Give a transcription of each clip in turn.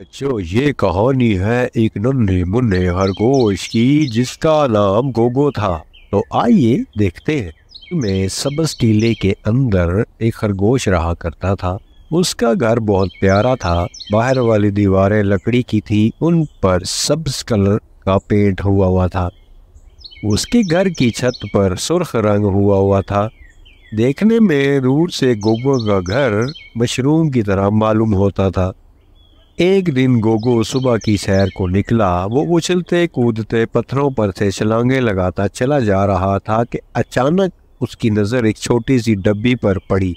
बच्चों ये कहानी है एक नन्हे मुन्ने खरगोश की जिसका नाम गोगो था तो आइए देखते हैं में सबस टीले के अंदर एक खरगोश रहा करता था उसका घर बहुत प्यारा था बाहर वाली दीवारें लकड़ी की थी उन पर सब्ज कलर का पेंट हुआ हुआ था उसके घर की छत पर सुर्ख रंग हुआ हुआ था देखने में दूर से गोगो का घर मशरूम की तरह मालूम होता था एक दिन गोगो सुबह की सैर को निकला वो उछलते कूदते पत्थरों पर से छलांगे लगाता चला जा रहा था कि अचानक उसकी नज़र एक छोटी सी डब्बी पर पड़ी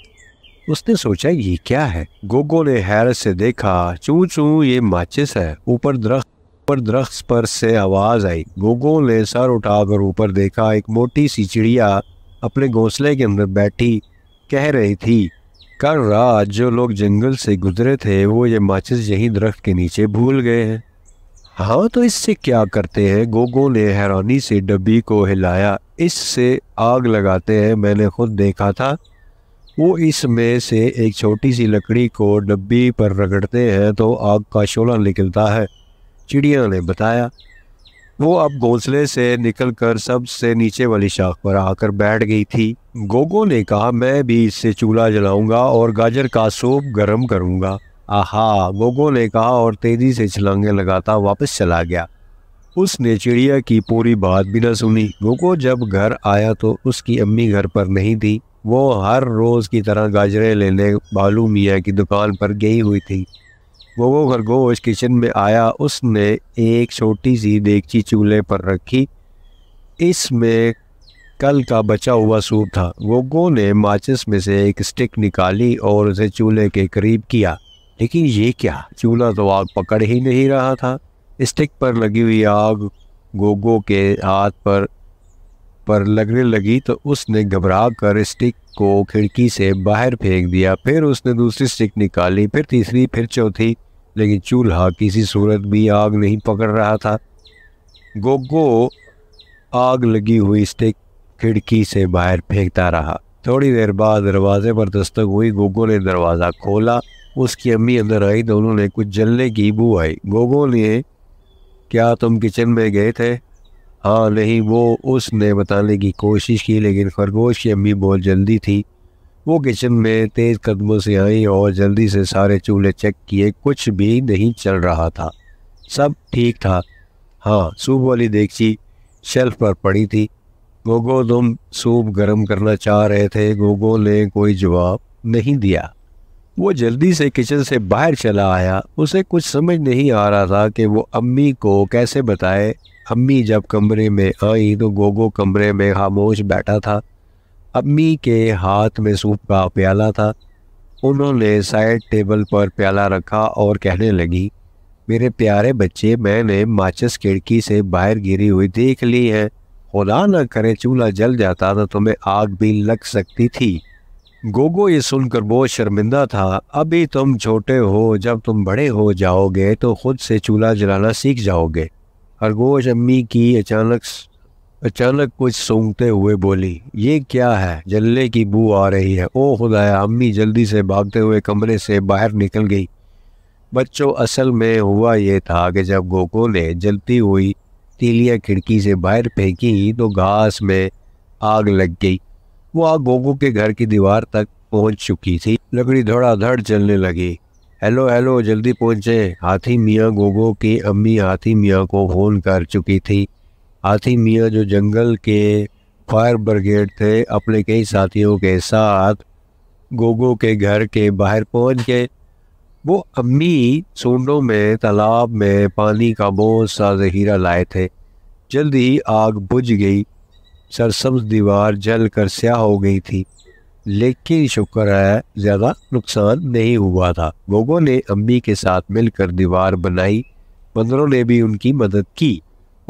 उसने सोचा ये क्या है गोगो ने हैरत से देखा चू चू ये माचिस है ऊपर दरख्त पर दरख्त पर से आवाज़ आई गोगो ने सर उठाकर ऊपर देखा एक मोटी सी चिड़िया अपने घोंसले के अंदर बैठी कह रही थी कल रात जो लोग जंगल से गुजरे थे वो ये माचिस यहीं दरख्त के नीचे भूल गए हैं हाँ तो इससे क्या करते हैं गोगो ने हैरानी से डब्बी को हिलाया इससे आग लगाते हैं मैंने खुद देखा था वो इसमें से एक छोटी सी लकड़ी को डब्बी पर रगड़ते हैं तो आग का शोला निकलता है चिड़िया ने बताया वो अब घोंसले से निकलकर सबसे नीचे वाली शाख पर आकर बैठ गई थी गोगो ने कहा मैं भी इससे चूल्हा जलाऊंगा और गाजर का सूप गर्म करूंगा आहा गोगो ने कहा और तेजी से छलांगे लगाता वापस चला गया उसने चिड़िया की पूरी बात भी न सुनी गोगो जब घर आया तो उसकी अम्मी घर पर नहीं थी वो हर रोज़ की तरह गाजरें लेने बालू मियाँ की दुकान पर गई हुई थी वो खरगोश किचन में आया उसने एक छोटी सी देगची चूल्हे पर रखी इसमें कल का बचा हुआ सूप था गोगो ने माचिस में से एक स्टिक निकाली और उसे चूल्हे के करीब किया लेकिन ये क्या चूल्हा तो आग पकड़ ही नहीं रहा था स्टिक पर लगी हुई आग गोगो के हाथ पर पर लगने लगी तो उसने घबरा कर स्टिक को खिड़की से बाहर फेंक दिया फिर उसने दूसरी स्टिक निकाली फिर तीसरी फिर चौथी लेकिन चूल्हा किसी सूरत भी आग नहीं पकड़ रहा था गोगो आग लगी हुई स्टिक खिड़की से बाहर फेंकता रहा थोड़ी देर बाद दरवाजे पर दस्तक हुई गोगो ने दरवाज़ा खोला उसकी अम्मी अंदर आई तो उन्होंने कुछ जलने की बू आई गोगो ने क्या तुम किचन में गए थे हाँ नहीं वो उसने बताने की कोशिश की लेकिन खरगोश की अम्मी बहुत जल्दी थी वो किचन में तेज़ कदमों से आई और जल्दी से सारे चूल्हे चेक किए कुछ भी नहीं चल रहा था सब ठीक था हाँ सूप वाली देखी शेल्फ पर पड़ी थी गोगो तुम सूप गर्म करना चाह रहे थे गोगो ने कोई जवाब नहीं दिया वो जल्दी से किचन से बाहर चला आया उसे कुछ समझ नहीं आ रहा था कि वो अम्मी को कैसे बताए अम्मी जब कमरे में आई तो गोगो कमरे में खामोश बैठा था अम्मी के हाथ में सूप का प्याला था उन्होंने साइड टेबल पर प्याला रखा और कहने लगी मेरे प्यारे बच्चे मैंने माचिस खिड़की से बाहर गिरी हुई देख ली है खुदा न करे चूल्हा जल जाता तो तुम्हें आग भी लग सकती थी गोगो ये सुनकर बहुत शर्मिंदा था अभी तुम छोटे हो जब तुम बड़े हो जाओगे तो खुद से चूल्हा जलाना सीख जाओगे खरगोश अम्मी की अचानक अचानक कुछ सूंघते हुए बोली ये क्या है जल्ले की बू आ रही है ओ खुदाया अम्मी जल्दी से भागते हुए कमरे से बाहर निकल गई बच्चों असल में हुआ ये था कि जब गोको ने जलती हुई तीलियाँ खिड़की से बाहर फेंकी तो घास में आग लग गई वो आग गोको के घर की दीवार तक पहुंच चुकी थी लकड़ी धड़ा धड़ जलने लगी हेलो हेलो जल्दी पहुंचे हाथी मियाँ गोगो की अम्मी हाथी मियाँ को फ़ोन कर चुकी थी हाथी मियाँ जो जंगल के फायर ब्रिगेड थे अपने कई साथियों के साथ गोगो के घर के बाहर पहुंच गए वो अम्मी सूडों में तालाब में पानी का बहुत सा जहीरा लाए थे जल्द ही आग बुझ गई सरसब्ज दीवार जल कर स्याह हो गई थी लेकिन शुक्र है ज़्यादा नुकसान नहीं हुआ था गोगो ने अम्मी के साथ मिलकर दीवार बनाई बंदरों ने भी उनकी मदद की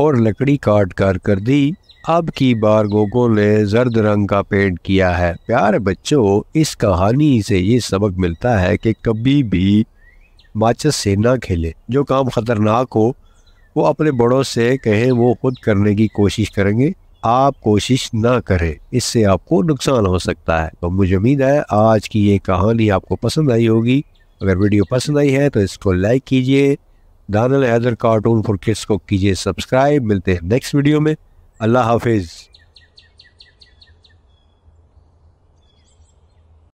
और लकड़ी काट कर कर दी अब की बार गोगो ने जर्द रंग का पेंट किया है प्यारे बच्चों इस कहानी से ये सबक मिलता है कि कभी भी माचिस से ना खेले जो काम ख़तरनाक हो वो अपने बड़ों से कहें वो खुद करने की कोशिश करेंगे आप कोशिश ना करें इससे आपको नुकसान हो सकता है तो मुझे उम्मीद है आज की ये कहानी आपको पसंद आई होगी अगर वीडियो पसंद आई है तो इसको लाइक कीजिए दानल हैदर कार्टून फॉर किस को कीजिए सब्सक्राइब मिलते हैं नेक्स्ट वीडियो में अल्लाह हाफिज़